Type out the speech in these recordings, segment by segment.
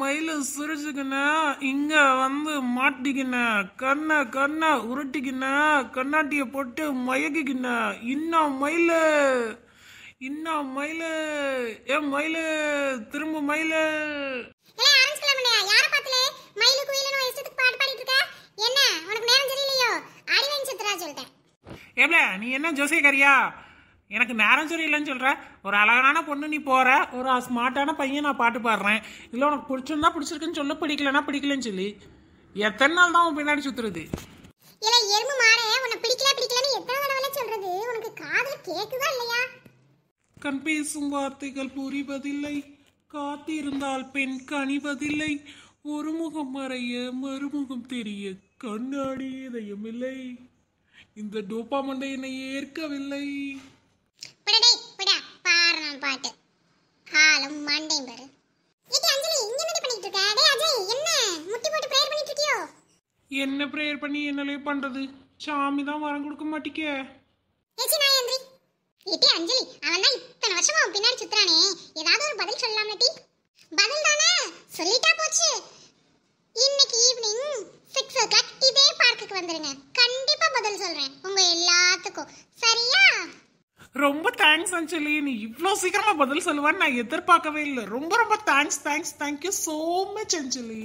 மயில சிரிச்சுக்கின இங்க வந்து மாட்டிக்கின கண்ணை கண்ணை உருட்டிக்கின கண்ணாட்டிய போட்டு மயக்கிக்கின இன்னும் மயில இன்னும் மயில ஏ மயில திரும்ப மயில ஏப்ல நீ என்ன ஜோசியக்காரியா எனக்கு நேரம் சரியில்லைன்னு சொல்ற ஒரு அழகான பொண்ணு நீ போகிற ஒரு ஸ்மார்ட்டான பையன் நான் பாட்டு பாடுறேன் இல்லை உனக்கு பிடிச்சிருந்தா பிடிச்சிருக்குன்னு சொல்ல பிடிக்கலன்னா பிடிக்கலன்னு சொல்லி எத்தனை நாள் தான் உன் பின்னாடி சுத்துறது இல்லை எருமை மாடே உன்னை பிடிக்கல பிடிக்கலன்னு எத்தனை தடவை சொல்றது உனக்கு காதல் கேக்குதா கண் பேசும் வார்த்தைகள் புரிவதில்லை காத்திருந்தால் பெண் கணிவதில்லை ஒரு முகம் மறைய மறுமுகம் தெரிய கண்ணாடி இதயம் இல்லை இந்த டோபா மண்டை என்னை ஏற்கவில்லை புடடே புடா போறான் பாட்டு காலம் மண்டையும் பாரு ஏடி அஞ்சலி இங்க என்ன பண்ணிட்டு இருக்க டேய் அஜய் என்ன முட்டி போட்டு பிரேயர் பண்ணிட்டு இருக்கியோ என்ன பிரேயர் பண்ணி என்னலயே பண்றது சாமி தான் வரம் கொடுக்க மாட்டிக்கே ஏசி நான் எந்திரி ஏடி அஞ்சலி அவன் தான் இத்தனை வருஷமா பின்னாடி சுத்துறானே ஏதாவது ஒரு பதில் சொல்லலாம் டி பதில் தானே சொல்லிட்டா போச்சு இன்னைக்கு ஈவினிங் சிக்ஸ் ஓ கிளாக் இதே பார்க்குக்கு வந்துருங்க கண்டிப்பா பதில் சொல்றேன் உங்க எல்லாத்துக்கும் ரொம்ப தேங்க்ஸ் அஞ்சலி நீ இவ்வளோ சீக்கிரமா பதில் சொல்லுவான்னு நான் எதிர்பார்க்கவே இல்லை ரொம்ப ரொம்ப thanks thanks thank you so much Anjali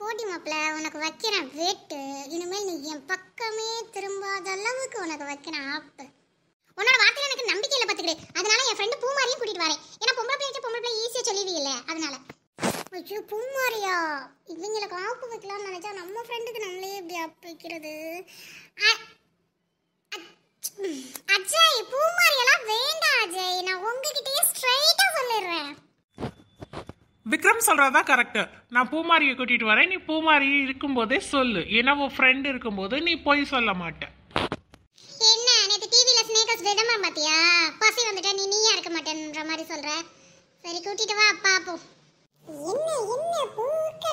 போட்டி மாப்பிள உனக்கு வைக்கிறேன் வேட்டு இனிமேல் நீ என் பக்கமே திரும்பாத அளவுக்கு உனக்கு வைக்கிறேன் ஆப்பு உன்னோட வார்த்தையில எனக்கு நம்பிக்கை இல்லை பார்த்துக்கிறேன் அதனால என் ஃப்ரெண்டு பூமாரியும் கூட்டிட்டு வரேன் ஏன்னா பொம்பளை பிள்ளைக்கு பொம்பளை பிள்ளை ஈஸியாக சொல்லிடுவீல்ல அதனால ஐயோ பூமாரியா இவங்களுக்கு ஆப்பு வைக்கலாம்னு நினைச்சா நம்ம ஃப்ரெண்டுக்கு நம்மளே இப்படி ஆப்பு வைக்கிறது அஜய் பூமாரி எல்லாம் வேண்டாம் அஜய் நான் உங்ககிட்டயே ஸ்ட்ரைட்டா சொல்லிடுறேன் விக்ரம் சொல்றதா கரெக்ட் நான் பூமாரியை கூட்டிட்டு வரேன் நீ பூமாரி இருக்கும்போதே சொல்லு ஏன்னா உன் ஃப்ரெண்ட் இருக்கும்போது நீ போய் சொல்ல மாட்ட என்ன நேத்து டிவில ஸ்னேக்கர்ஸ் விடமா பாத்தியா பசி வந்துட்டா நீ நீயா இருக்க மாட்டேன்ற மாதிரி சொல்ற சரி கூட்டிட்டு வா பாப்போம் என்ன என்ன பூக்க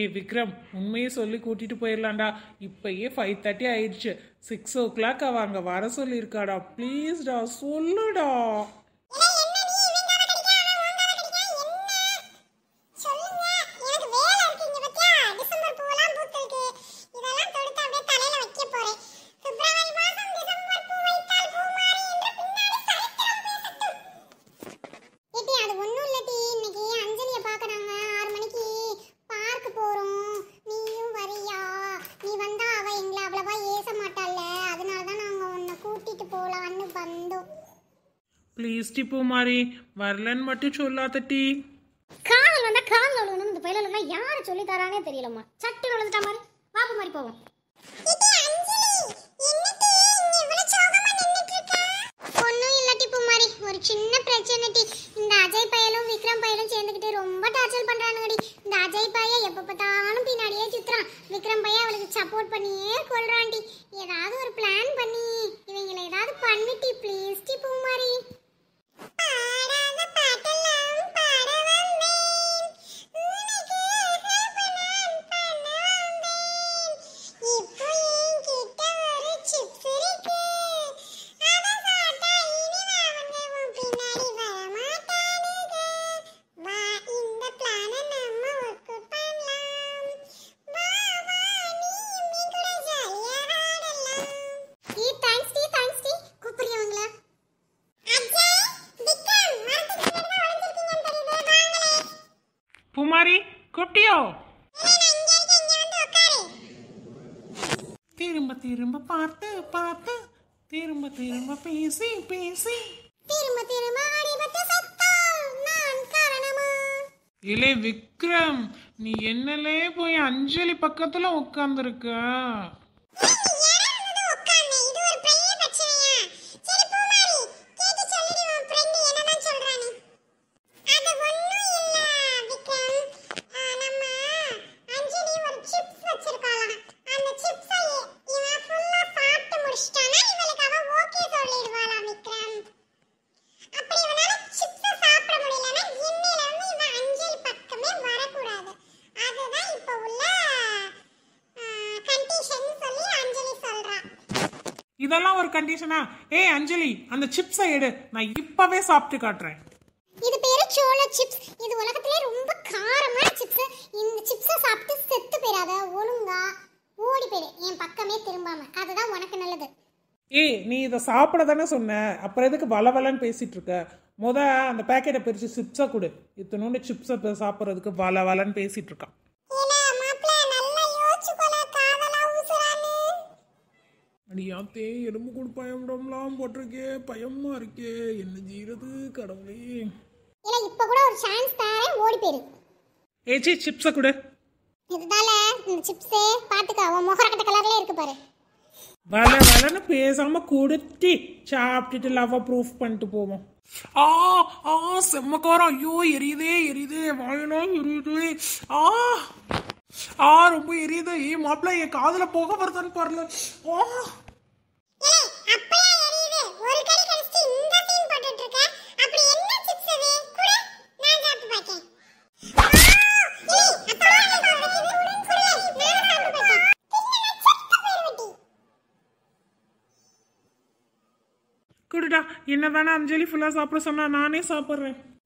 ஏ விக்ரம் உண்மையை சொல்லி கூட்டிகிட்டு போயிடலாம்டா இப்போயே ஃபைவ் தேர்ட்டி ஆயிடுச்சு சிக்ஸ் ஓ கிளாக் அவள் அங்கே வர சொல்லியிருக்காடா ப்ளீஸ்டா சொல்லுடா ப்ளீஸ் டி மாதிரி வரலன்னு மட்டும் சொல்லா தட்டி காதல் வந்தா காதல் ஒழுகணும் இந்த பயிலெல்லாம் யாரு சொல்லி தரானே தெரியலம்மா சட்டு ஒழுதுட்டா மாதிரி வாப்பு மாதிரி போவோம் ஒரு சின்ன பிரச்சனை டி இந்த அஜய் பையலும் விக்ரம் பையலும் சேர்ந்துக்கிட்டு ரொம்ப டார்ச்சர் பண்றானுங்கடி இந்த அஜய் பையன் எப்ப பார்த்தாலும் பின்னாடியே சுத்துறான் விக்ரம் பையன் அவளுக்கு சப்போர்ட் பண்ணியே கொள்றான் டி ஏதாவது ஒரு பிளான் பண்ணி இவங்களை ஏதாவது பண்ணிட்டி ப்ளீஸ் டி பூமாரி பூமாரி குட்டியோ திரும்ப திரும்ப பார்த்து பார்த்து திரும்ப திரும்ப பேசி பேசி திரும்ப திரும்ப இல்லை விக்ரம் நீ என்னலே போய் அஞ்சலி பக்கத்துல உட்கார்ந்துருக்க இதெல்லாம் ஒரு கண்டிஷனா ஏய் அஞ்சலி அந்த சிப்ஸை எடு நான் இப்பவே சாப்பிட்டு காட்டுறேன் இது பேரு சோள சிப்ஸ் இது உலகத்திலே ரொம்ப காரமான சிப்ஸ் இந்த சிப்ஸை சாப்பிட்டு செத்து போயிடாத ஒழுங்கா ஓடி போயிடு என் பக்கமே திரும்பாம அதுதான் உனக்கு நல்லது ஏய் நீ இதை சாப்பிட தானே சொன்ன அப்புறம் எதுக்கு வளவலன்னு பேசிட்டு இருக்க முத அந்த பேக்கெட்டை பிரித்து சிப்ஸை கொடு இத்தனோண்டு சிப்ஸை சாப்பிட்றதுக்கு வளவலன்னு பேசிட்டு இருக்கான் அடியாத்தே எறும்பு கூட பயமிடம்லாம் போட்டிருக்கே பயமா இருக்கே என்ன செய்யறது கடவுளே இல்ல இப்ப கூட ஒரு சான்ஸ் தாரேன் ஓடி போயிரு ஏச்சி சிப்ஸ கூட இதுதால இந்த சிப்ஸே பாத்துக்க அவன் முகரக்கட்ட கலர்ல இருக்கு பாரு வல வளன்னு பேசாம கொடுத்து சாப்பிட்டுட்டு லவ் ப்ரூஃப் பண்ணிட்டு போவோம் ஆ ஆ செம்மக்காரம் ஐயோ எரியுதே எரியுதே வாயினா எரியுதே ஆ ஆ ரொம்ப எரியுது ஏ மாப்பிள்ள என் காதுல போக வருதுன்னு பாருல ஆ கொடுடா என்னதானே அஞ்சலி ஃபுல்லாக சாப்பிட சொன்னா நானே சாப்பிட்றேன்